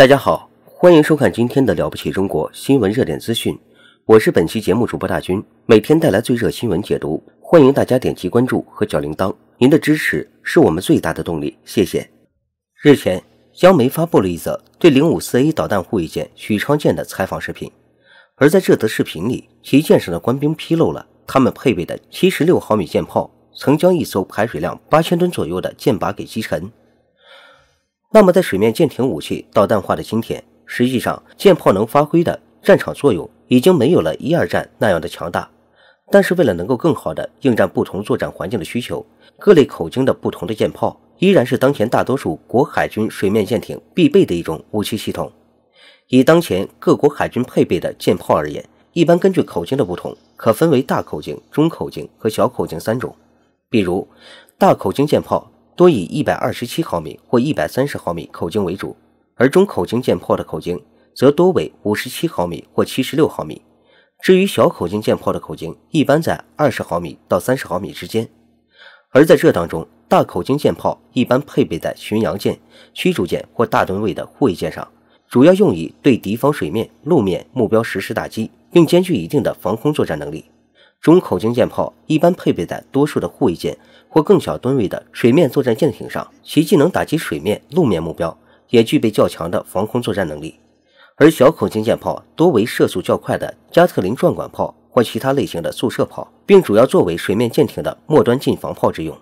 大家好，欢迎收看今天的《了不起中国》新闻热点资讯，我是本期节目主播大军，每天带来最热新闻解读，欢迎大家点击关注和小铃铛，您的支持是我们最大的动力，谢谢。日前，央媒发布了一则对 054A 导弹护卫舰许昌舰的采访视频，而在这则视频里，旗舰上的官兵披露了他们配备的76毫米舰炮曾将一艘排水量8千吨左右的舰靶给击沉。那么，在水面舰艇武器导弹化的今天，实际上舰炮能发挥的战场作用已经没有了一二战那样的强大。但是，为了能够更好的应战不同作战环境的需求，各类口径的不同的舰炮依然是当前大多数国海军水面舰艇必备的一种武器系统。以当前各国海军配备的舰炮而言，一般根据口径的不同，可分为大口径、中口径和小口径三种。比如，大口径舰炮。多以一百二十七毫米或一百三十毫米口径为主，而中口径舰炮的口径则多为五十七毫米或七十六毫米。至于小口径舰炮的口径，一般在二十毫米到三十毫米之间。而在这当中，大口径舰炮一般配备在巡洋舰、驱逐舰或大吨位的护卫舰上，主要用以对敌方水面、路面目标实施打击，并兼具一定的防空作战能力。中口径舰炮一般配备在多数的护卫舰。或更小吨位的水面作战舰艇上，其既能打击水面、路面目标，也具备较强的防空作战能力。而小口径舰炮多为射速较快的加特林转管炮或其他类型的速射炮，并主要作为水面舰艇的末端近防炮之用。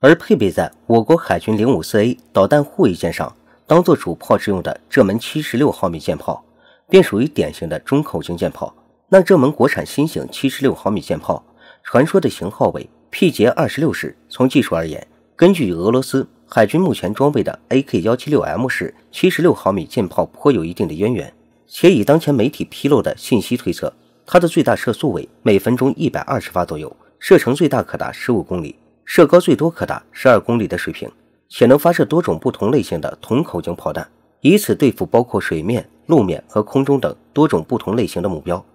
而配备在我国海军零五四 A 导弹护卫舰上当做主炮之用的这门七十六毫米舰炮，便属于典型的中口径舰炮。那这门国产新型七十六毫米舰炮，传说的型号为？P j 二十六式，从技术而言，根据俄罗斯海军目前装备的 A K 幺七六 M 式七十六毫米舰炮颇有一定的渊源，且以当前媒体披露的信息推测，它的最大射速为每分钟一百二十发左右，射程最大可达十五公里，射高最多可达十二公里的水平，且能发射多种不同类型的同口径炮弹，以此对付包括水面、路面和空中等多种不同类型的目标。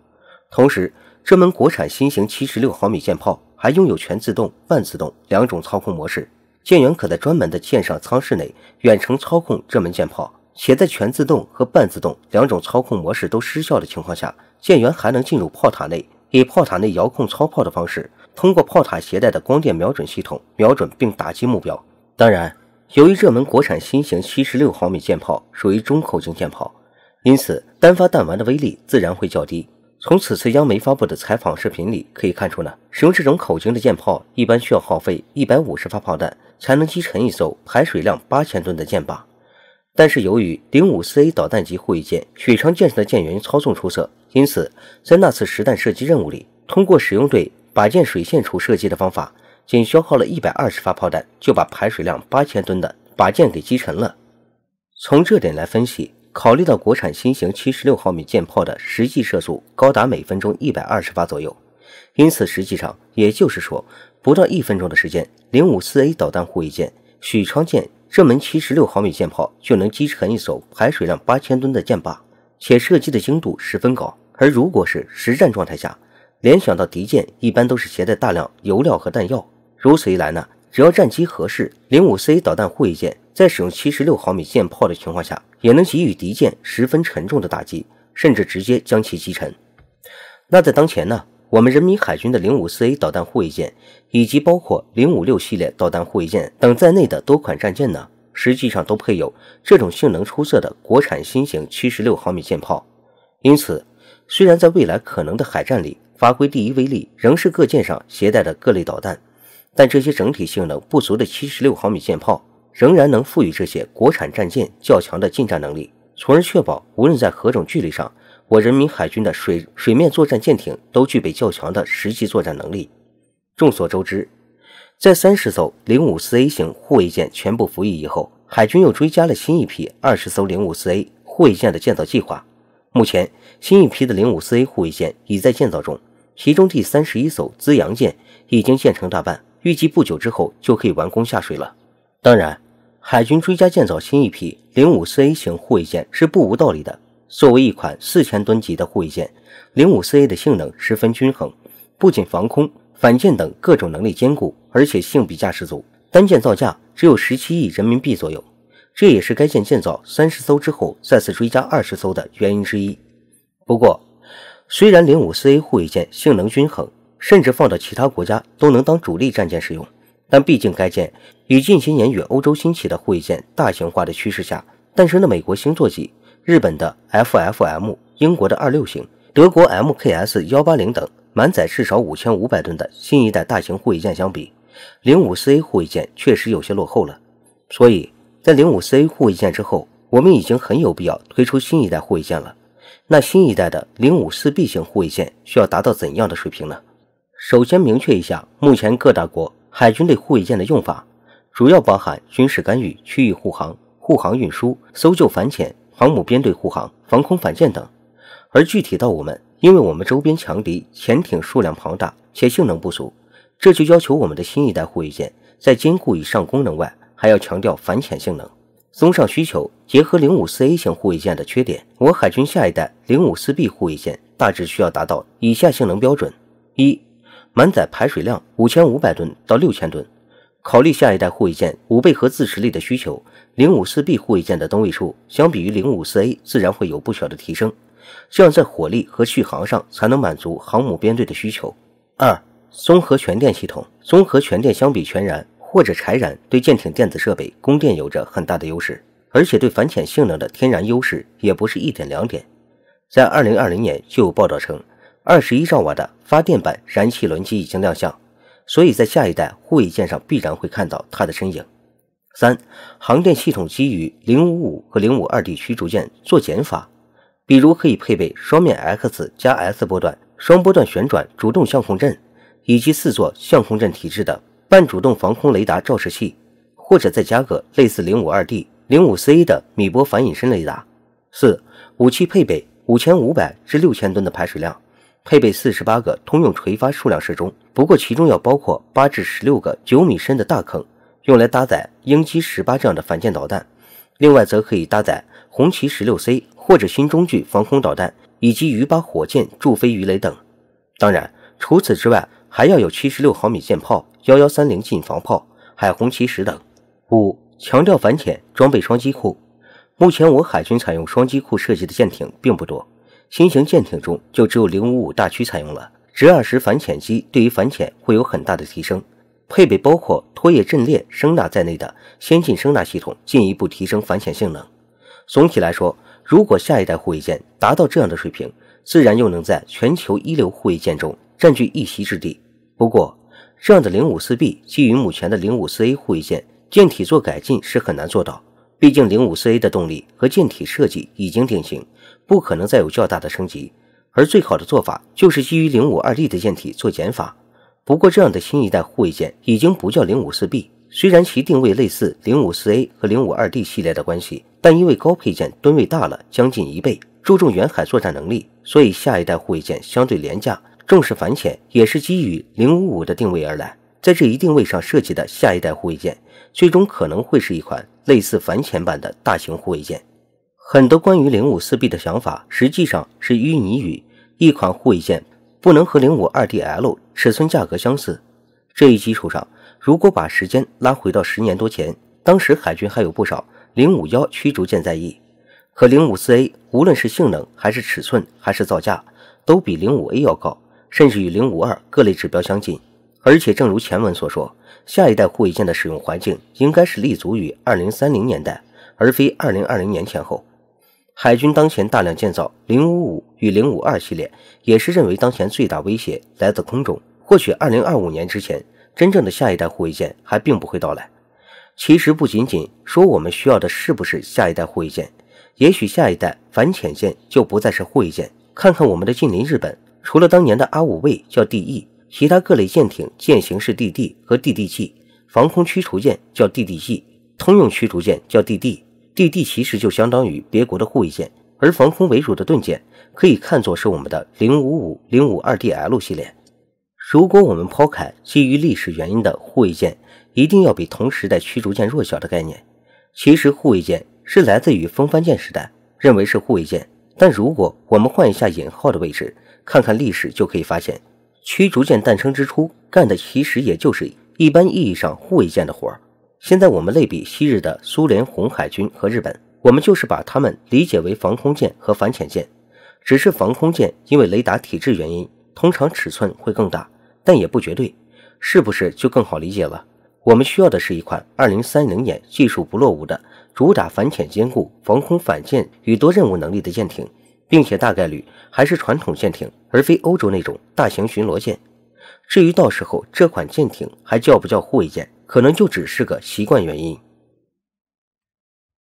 同时，这门国产新型七十六毫米舰炮。还拥有全自动、半自动两种操控模式，舰员可在专门的舰上舱室内远程操控这门舰炮，且在全自动和半自动两种操控模式都失效的情况下，舰员还能进入炮塔内，以炮塔内遥控操炮的方式，通过炮塔携带的光电瞄准系统瞄准并打击目标。当然，由于这门国产新型七十六毫米舰炮属于中口径舰炮，因此单发弹丸的威力自然会较低。从此次央媒发布的采访视频里可以看出呢，使用这种口径的舰炮，一般需要耗费一百五十发炮弹才能击沉一艘排水量八千吨的舰靶。但是由于零五四 A 导弹级护卫舰许昌舰上的舰员操纵出色，因此在那次实弹射击任务里，通过使用对靶舰水线处射击的方法，仅消耗了一百二十发炮弹，就把排水量八千吨的靶舰给击沉了。从这点来分析。考虑到国产新型七十六毫米舰炮的实际射速高达每分钟一百二十发左右，因此实际上也就是说，不到一分钟的时间，零五四 A 导弹护卫舰许昌舰这门七十六毫米舰炮就能击沉一艘排水量八千吨的舰坝，且射击的精度十分高。而如果是实战状态下，联想到敌舰一般都是携带大量油料和弹药，如此一来呢？只要战机合适，05C 导弹护卫舰在使用76毫米舰炮的情况下，也能给予敌舰十分沉重的打击，甚至直接将其击沉。那在当前呢？我们人民海军的 054A 导弹护卫舰，以及包括056系列导弹护卫舰等在内的多款战舰呢，实际上都配有这种性能出色的国产新型76毫米舰炮。因此，虽然在未来可能的海战里发挥第一威力，仍是各舰上携带的各类导弹。但这些整体性能不足的七十六毫米舰炮，仍然能赋予这些国产战舰较强的近战能力，从而确保无论在何种距离上，我人民海军的水水面作战舰艇都具备较强的实际作战能力。众所周知，在三十艘零五四 A 型护卫舰全部服役以后，海军又追加了新一批二十艘零五四 A 护卫舰的建造计划。目前，新一批的零五四 A 护卫舰已在建造中，其中第三十一艘“资阳舰”已经建成大半。预计不久之后就可以完工下水了。当然，海军追加建造新一批零五四 A 型护卫舰是不无道理的。作为一款四千吨级的护卫舰，零五四 A 的性能十分均衡，不仅防空、反舰等各种能力兼顾，而且性比价十足，单舰造价只有十七亿人民币左右。这也是该舰建造三十艘之后再次追加二十艘的原因之一。不过，虽然零五四 A 护卫舰性能均衡，甚至放到其他国家都能当主力战舰使用，但毕竟该舰与近些年与欧洲兴起的护卫舰大型化的趋势下诞生的美国星座级、日本的 FFM、英国的二六型、德国 MKS 幺八零等满载至少五千五百吨的新一代大型护卫舰相比，零五四 A 护卫舰确实有些落后了。所以在零五四 A 护卫舰之后，我们已经很有必要推出新一代护卫舰了。那新一代的零五四 B 型护卫舰需要达到怎样的水平呢？首先明确一下，目前各大国海军对护卫舰的用法，主要包含军事干预、区域护航、护航运输、搜救反潜、航母编队护航、防空反舰等。而具体到我们，因为我们周边强敌潜艇数量庞大且性能不足，这就要求我们的新一代护卫舰在兼顾以上功能外，还要强调反潜性能。综上需求，结合零五四 A 型护卫舰的缺点，我海军下一代零五四 B 护卫舰大致需要达到以下性能标准：一。满载排水量五千五百吨到六千吨，考虑下一代护卫舰五倍核自实力的需求，零五四 B 护卫舰的吨位数相比于零五四 A 自然会有不小的提升，这样在火力和续航上才能满足航母编队的需求。二、综合全电系统，综合全电相比全燃或者柴燃，对舰艇电子设备供电有着很大的优势，而且对反潜性能的天然优势也不是一点两点。在二零二零年就有报道称。二十一兆瓦的发电版燃气轮机已经亮相，所以在下一代护卫舰上必然会看到它的身影。三，航电系统基于零五五和零五二 D 驱逐舰做减法，比如可以配备双面 X 加 S 波段双波段旋转主动相控阵，以及四座相控阵体制的半主动防空雷达照射器，或者再加个类似零五二 D 零五 C 的米波反隐身雷达。四，武器配备五千五百至六千吨的排水量。配备四十八个通用垂发，数量适中。不过其中要包括八至十六个九米深的大坑，用来搭载鹰击十八这样的反舰导弹。另外则可以搭载红旗十六 C 或者新中距防空导弹，以及鱼八火箭助飞鱼雷等。当然，除此之外还要有七十六毫米舰炮、幺幺三零近防炮、海红旗十等。五、强调反潜装备双机库。目前我海军采用双机库设计的舰艇并不多。新型舰艇中就只有零五五大驱采用了直二十反潜机，对于反潜会有很大的提升。配备包括拖曳阵列声呐在内的先进声呐系统，进一步提升反潜性能。总体来说，如果下一代护卫舰达到这样的水平，自然又能在全球一流护卫舰中占据一席之地。不过，这样的零五四 B 基于目前的零五四 A 护卫舰舰体做改进是很难做到，毕竟零五四 A 的动力和舰体设计已经定型。不可能再有较大的升级，而最好的做法就是基于零五二 D 的舰体做减法。不过，这样的新一代护卫舰已经不叫零五四 B，虽然其定位类似零五四 A 和零五二 D 系列的关系，但因为高配件吨位大了将近一倍，注重远海作战能力，所以下一代护卫舰相对廉价，重视反潜也是基于零五五的定位而来。在这一定位上设计的下一代护卫舰，最终可能会是一款类似反潜版的大型护卫舰。很多关于零五四 B 的想法实际上是淤泥语。一款护卫舰不能和零五二 DL 尺寸、价格相似。这一基础上，如果把时间拉回到十年多前，当时海军还有不少零五幺驱逐舰在役，可零五四 A 无论是性能还是尺寸还是造价，都比零五 A 要高，甚至与零五二各类指标相近。而且，正如前文所说，下一代护卫舰的使用环境应该是立足于二零三零年代，而非二零二零年前后。海军当前大量建造零五五与零五二系列，也是认为当前最大威胁来自空中。或许二零二五年之前，真正的下一代护卫舰还并不会到来。其实不仅仅说我们需要的是不是下一代护卫舰，也许下一代反潜舰就不再是护卫舰。看看我们的近邻日本，除了当年的阿武卫叫 d e 其他各类舰艇舰型是 DD 和 DDG，防空驱逐舰叫 DDG，通用驱逐舰叫 DD。DD 其实就相当于别国的护卫舰，而防空为主的盾舰可以看作是我们的零五五、零五二 DL 系列。如果我们抛开基于历史原因的护卫舰一定要比同时代驱逐舰弱小的概念，其实护卫舰是来自于风帆舰时代，认为是护卫舰。但如果我们换一下引号的位置，看看历史就可以发现，驱逐舰诞生之初干的其实也就是一般意义上护卫舰的活儿。现在我们类比昔日的苏联红海军和日本，我们就是把他们理解为防空舰和反潜舰，只是防空舰因为雷达体制原因，通常尺寸会更大，但也不绝对，是不是就更好理解了？我们需要的是一款2030年技术不落伍的，主打反潜、坚固、防空、反舰与多任务能力的舰艇，并且大概率还是传统舰艇，而非欧洲那种大型巡逻舰。至于到时候这款舰艇还叫不叫护卫舰？可能就只是个习惯原因。